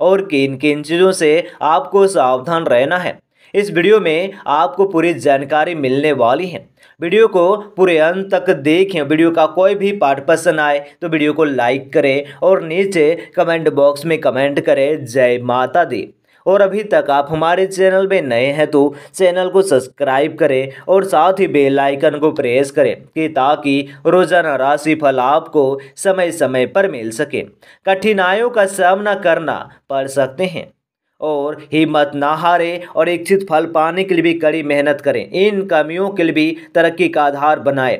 और किन किन चीज़ों से आपको सावधान रहना है इस वीडियो में आपको पूरी जानकारी मिलने वाली है वीडियो को पूरे अंत तक देखें वीडियो का कोई भी पार्ट पसंद आए तो वीडियो को लाइक करें और नीचे कमेंट बॉक्स में कमेंट करें जय माता दी और अभी तक आप हमारे चैनल में नए हैं तो चैनल को सब्सक्राइब करें और साथ ही बेल आइकन को प्रेस करें कि ताकि रोजाना राशि फल आपको समय समय पर मिल सके कठिनाइयों का सामना करना पड़ सकते हैं और हिम्मत ना हारे और इच्छित फल पाने के लिए भी कड़ी मेहनत करें इन कमियों के लिए भी तरक्की का आधार बनाए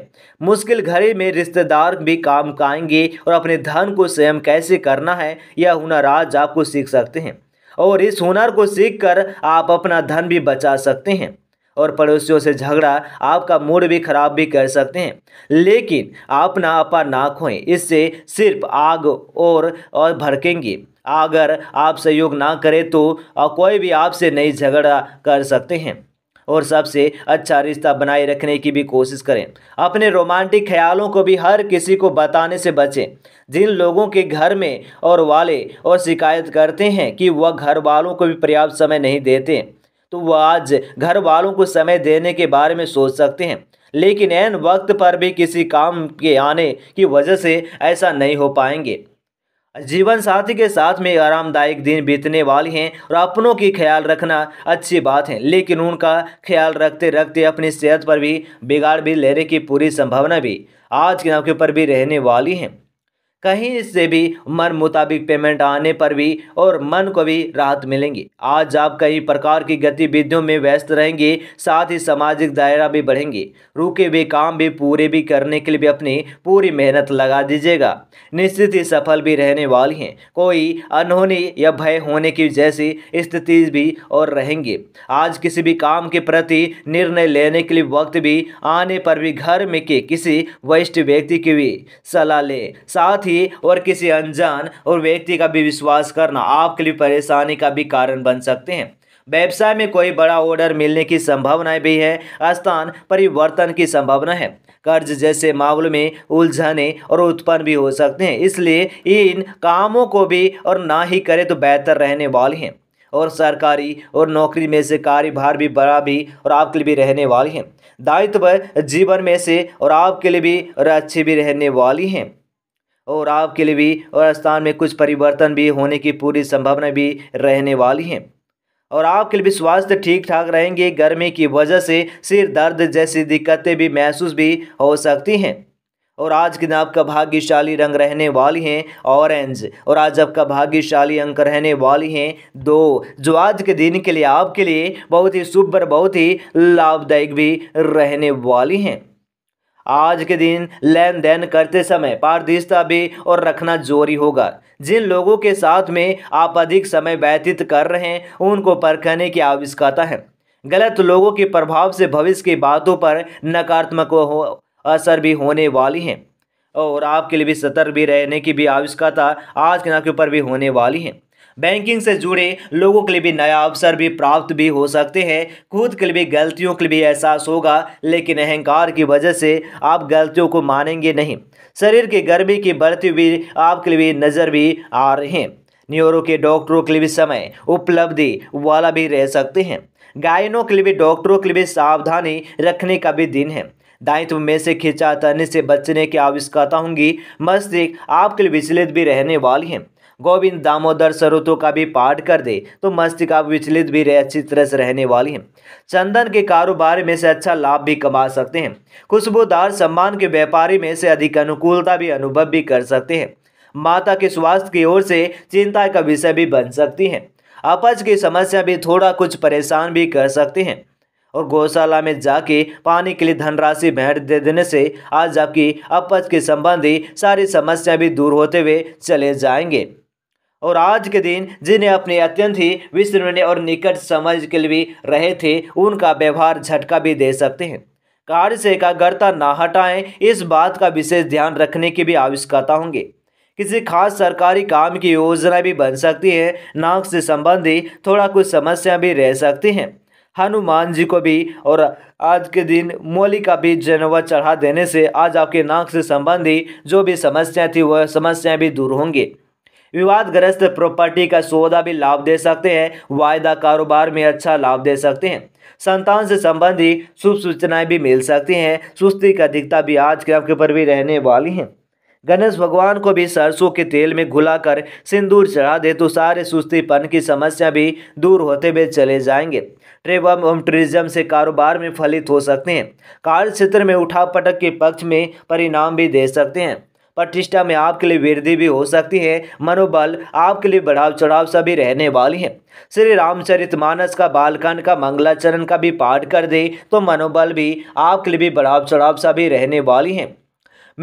मुश्किल घड़ी में रिश्तेदार भी काम काएंगे और अपने धन को स्वयं कैसे करना है यह हुनर आज आपको सीख सकते हैं और इस हुनर को सीख कर आप अपना धन भी बचा सकते हैं और पड़ोसियों से झगड़ा आपका मूड भी खराब भी कर सकते हैं लेकिन आप ना अपा ना खोएं इससे सिर्फ आग और और भड़केंगी अगर आप सहयोग ना करें तो कोई भी आपसे नहीं झगड़ा कर सकते हैं और सबसे अच्छा रिश्ता बनाए रखने की भी कोशिश करें अपने रोमांटिक ख्यालों को भी हर किसी को बताने से बचें जिन लोगों के घर में और वाले और शिकायत करते हैं कि वह घर वालों को भी पर्याप्त समय नहीं देते तो वह आज घर वालों को समय देने के बारे में सोच सकते हैं लेकिन एन वक्त पर भी किसी काम के आने की वजह से ऐसा नहीं हो पाएंगे जीवन साथी के साथ में आरामदायक दिन बीतने वाले हैं और अपनों की ख्याल रखना अच्छी बात है लेकिन उनका ख्याल रखते रखते अपनी सेहत पर भी बिगाड़ भी लेने की पूरी संभावना भी आज के नौके पर भी रहने वाली है कहीं से भी मन मुताबिक पेमेंट आने पर भी और मन को भी राहत मिलेंगी आज आप कई प्रकार की गतिविधियों में व्यस्त रहेंगे साथ ही सामाजिक दायरा भी बढ़ेंगे रुके हुए काम भी पूरे भी करने के लिए भी अपनी पूरी मेहनत लगा दीजिएगा निश्चित ही सफल भी रहने वाली हैं कोई अनहोनी या भय होने की जैसी स्थिति भी और रहेंगी आज किसी भी काम के प्रति निर्णय लेने के लिए वक्त भी आने पर भी घर में के किसी वरिष्ठ व्यक्ति की भी सलाह लें साथ ही और किसी अनजान और व्यक्ति का भी विश्वास करना आपके लिए परेशानी का भी कारण बन सकते हैं व्यवसाय में कोई बड़ा ऑर्डर मिलने की संभावनाएं भी है स्थान परिवर्तन की संभावना है कर्ज जैसे मामलों में उलझने और उत्पन्न भी हो सकते हैं इसलिए इन कामों को भी और ना ही करें तो बेहतर रहने वाले हैं और सरकारी और नौकरी में से कार्यभार भी बड़ा भी और आपके लिए भी रहने वाली हैं दायित्व जीवन में से और आपके लिए भी और अच्छी भी रहने वाली हैं और आपके लिए भी और स्थान में कुछ परिवर्तन भी होने की पूरी संभावना भी रहने वाली है और आपके लिए भी स्वास्थ्य ठीक ठाक रहेंगे गर्मी की वजह से सिर दर्द जैसी दिक्कतें भी महसूस भी हो सकती हैं और आज के दिन आपका भाग्यशाली रंग रहने वाली हैं ऑरेंज और आज आपका भाग्यशाली अंक रहने वाली हैं दो जो आज के दिन के लिए आपके लिए बहुत ही शुभ और बहुत ही लाभदायक भी रहने वाली हैं आज के दिन लेन देन करते समय पारदर्शिता भी और रखना जोरी होगा जिन लोगों के साथ में आप अधिक समय व्यतीत कर रहे हैं उनको परखने की आवश्यकता है गलत लोगों के प्रभाव से भविष्य की बातों पर नकारात्मक हो असर भी होने वाली हैं और आपके लिए भी सतर्क भी रहने की भी आवश्यकता आज के नाके ऊपर भी होने वाली है बैंकिंग से जुड़े लोगों के लिए भी नया अवसर भी प्राप्त भी हो सकते हैं खुद के लिए भी गलतियों के लिए भी एहसास होगा लेकिन अहंकार की वजह से आप गलतियों को मानेंगे नहीं शरीर की गर्मी की बढ़ती हुई आपके लिए नज़र भी आ रहे हैं न्यूरो के डॉक्टरों के लिए भी समय उपलब्धि वाला भी रह सकते हैं गायनों के लिए भी डॉक्टरों के लिए भी सावधानी रखने का भी दिन है दायित्व में से खिंचा तरने से बचने की आवश्यकता होंगी मस्तिष्क आपके लिए विचलित भी रहने वाली हैं गोविंद दामोदर स्वरूतों का भी पाठ कर दे तो मस्तिष्क आप विचलित भी रहे अच्छी तरह से रहने वाली हैं चंदन के कारोबार में से अच्छा लाभ भी कमा सकते हैं खुशबूदार सम्मान के व्यापारी में से अधिक अनुकूलता भी अनुभव भी कर सकते हैं माता के स्वास्थ्य की ओर से चिंता का विषय भी बन सकती है अपज की समस्या भी थोड़ा कुछ परेशान भी कर सकते हैं और गौशाला में जाके पानी के लिए धनराशि भेंट दे देने से आज आपकी अपज के संबंधी सारी समस्या भी दूर होते हुए चले जाएंगे और आज के दिन जिन्हें अपने अत्यंत ही विश्वमण्य और निकट समझ के लिए रहे थे उनका व्यवहार झटका भी दे सकते हैं कार्य से एकाग्रता ना हटाएं इस बात का विशेष ध्यान रखने की भी आवश्यकता होंगे किसी खास सरकारी काम की योजना भी बन सकती है नाक से संबंधी थोड़ा कुछ समस्या भी रह सकती हैं हनुमान जी को भी और आज के दिन मौली का भी जनवा चढ़ा देने से आज आपके नाक से संबंधी जो भी समस्याएं थी वह समस्याएं भी दूर होंगी विवादग्रस्त प्रॉपर्टी का सौदा भी लाभ दे सकते हैं वायदा कारोबार में अच्छा लाभ दे सकते हैं संतान से संबंधी शुभ सूचनाएं भी मिल सकती हैं सुस्ती का अधिकता भी आज के आपके पर भी रहने वाली हैं गणेश भगवान को भी सरसों के तेल में घुलाकर सिंदूर चढ़ा दे तो सारे सुस्तीपन की समस्या भी दूर होते हुए चले जाएंगे ट्रेवल एवं टूरिज्म से कारोबार में फलित हो सकते हैं कार्य क्षेत्र में उठा पटक के पक्ष में परिणाम भी दे सकते हैं प्रतिष्ठा में आपके लिए वृद्धि भी हो सकती है मनोबल आपके लिए बढ़ाव चढ़ाव सभी रहने वाली हैं श्री रामचरित मानस का बालकांड का मंगलाचरण का भी पाठ कर दे तो मनोबल भी आपके लिए भी बढ़ाव चढ़ाव सभी रहने वाली हैं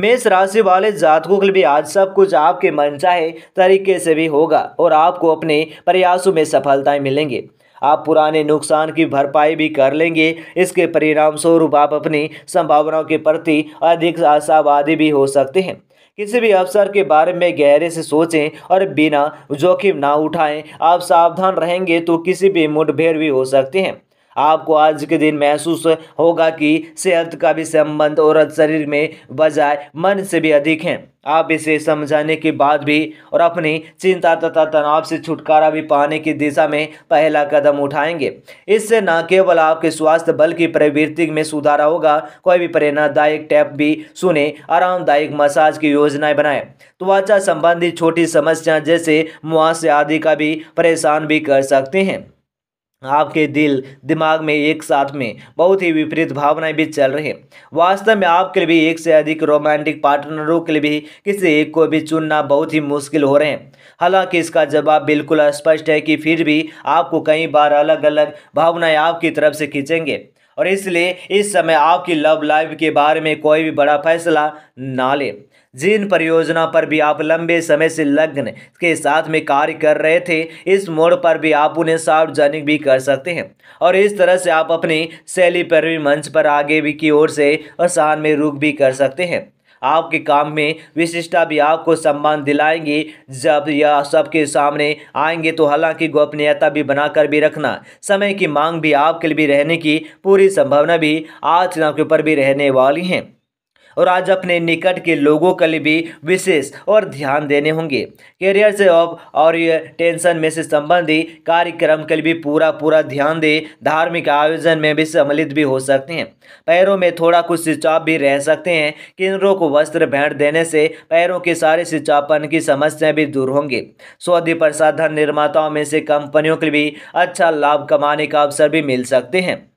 मेष राशि वाले जातकों के लिए भी आज सब कुछ आपके मनचाहे तरीके से भी होगा और आपको अपने प्रयासों में सफलताएं मिलेंगे आप पुराने नुकसान की भरपाई भी कर लेंगे इसके परिणाम स्वरूप आप अपनी संभावनाओं के प्रति अधिक आशावादी भी हो सकते हैं किसी भी अवसर के बारे में गहरे से सोचें और बिना जोखिम ना उठाएं आप सावधान रहेंगे तो किसी भी मुठभेड़ भी हो सकती हैं आपको आज के दिन महसूस होगा कि सेहत का भी संबंध औरत शरीर में बजाय मन से भी अधिक है आप इसे समझाने के बाद भी और अपनी चिंता तथा तनाव से छुटकारा भी पाने की दिशा में पहला कदम उठाएंगे इससे न केवल आपके स्वास्थ्य बल्कि प्रवृत्ति में सुधार होगा कोई भी प्रेरणादायक टैप भी सुने आरामदायक मसाज की योजनाएं बनाएं त्वचा संबंधी छोटी समस्या जैसे मुआसे आदि का भी परेशान भी कर सकते हैं आपके दिल दिमाग में एक साथ में बहुत ही विपरीत भावनाएं भी चल रही हैं वास्तव में आपके लिए भी एक से अधिक रोमांटिक पार्टनरों के लिए भी किसी एक को भी चुनना बहुत ही मुश्किल हो रहे हैं हालांकि इसका जवाब बिल्कुल स्पष्ट है कि फिर भी आपको कई बार अलग अलग भावनाएं आपकी तरफ से खींचेंगे और इसलिए इस समय आपकी लव लाइफ के बारे में कोई भी बड़ा फैसला ना लें जिन परियोजना पर भी आप लंबे समय से लग्न के साथ में कार्य कर रहे थे इस मोड़ पर भी आप उन्हें सार्वजनिक भी कर सकते हैं और इस तरह से आप अपनी शैली पर भी मंच पर आगे भी की ओर से आसान में रुख भी कर सकते हैं आपके काम में विशिष्टता भी आपको सम्मान दिलाएंगे जब यह सबके सामने आएंगे तो हालांकि गोपनीयता भी बनाकर भी रखना समय की मांग भी आपके लिए भी रहने की पूरी संभावना भी आज के ऊपर भी रहने वाली हैं और आज अपने निकट के लोगों के लिए भी विशेष और ध्यान देने होंगे कैरियर से अब और टेंशन में से संबंधी कार्यक्रम के लिए भी पूरा पूरा ध्यान दें धार्मिक आयोजन में भी सम्मिलित भी हो सकते हैं पैरों में थोड़ा कुछ सिंचाव भी रह सकते हैं किन्नरों को वस्त्र भेंट देने से पैरों के सारे सिंचापन की समस्याएं भी दूर होंगे स्वाधि प्रसाधन निर्माताओं में से कंपनियों के लिए अच्छा लाभ कमाने का अवसर भी मिल सकते हैं